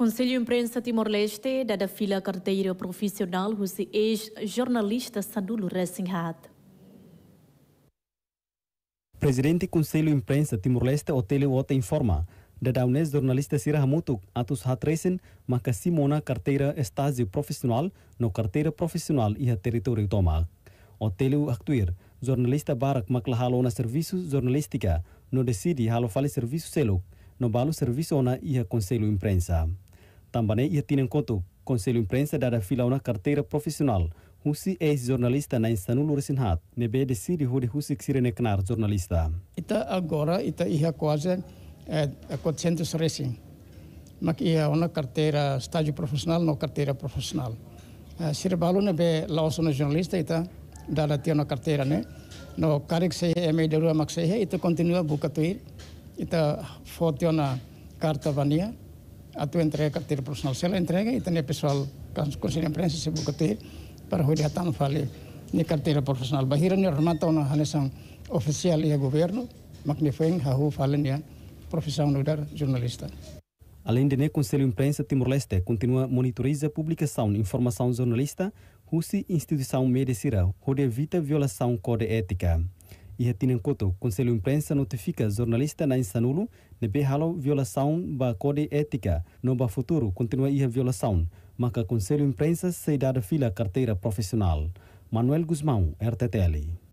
Conselho Imprensa Timor-Leste da fila carteira profissional os ex-jornalista Sadulo Ressinhat. Presidente Conselho Imprensa Timor-Leste Otelio Ota informa da daunes jornalista Sira Hamutu, atus hatresen maka simona carteira estágio profissional no carteira profissional e a território toma. Otelio Actuir, jornalista barak maklahalo na serviço jornalística, no decidi halo fale serviço selo, no balo serviço na ia Conselho Imprensa. Também ia tido em conta Conselho Imprensa da fila uma carteira profissional. Husi é jornalista na Insanu Lurisinhat, nebe desiri Siri Husi Xirene Knar, jornalista. Ita agora, ita ia kuasa, é, 400 racing. mak ia una carteira estágio profesional no carteira profesional. Uh, eh, Siri Balu nebe lauso no jornalista, ita dada tia na carteira, No karik sehe é meio de sehe, ita continua buca tuir. Ita fotio na carta vania. a tu entrega ter profissional se ela entrega e também pessoal que conselho imprensa se buka ter para o até de fale ni carteira profissional bahira ni remata uma relação oficial e governo mas me foi hahu fale ni profissão no jornalista Além de o Conselho Imprensa Timor-Leste continua monitoriza a publicação de informação jornalista, russa instituição medicina, onde evita violação código ética. E O Conselho Imprensa notifica jornalista na Insanulo de halo violação da code ética no ba futuro continua a violação mas o Conselho Imprensa se seidada fila carteira profissional Manuel Guzmão, RTTL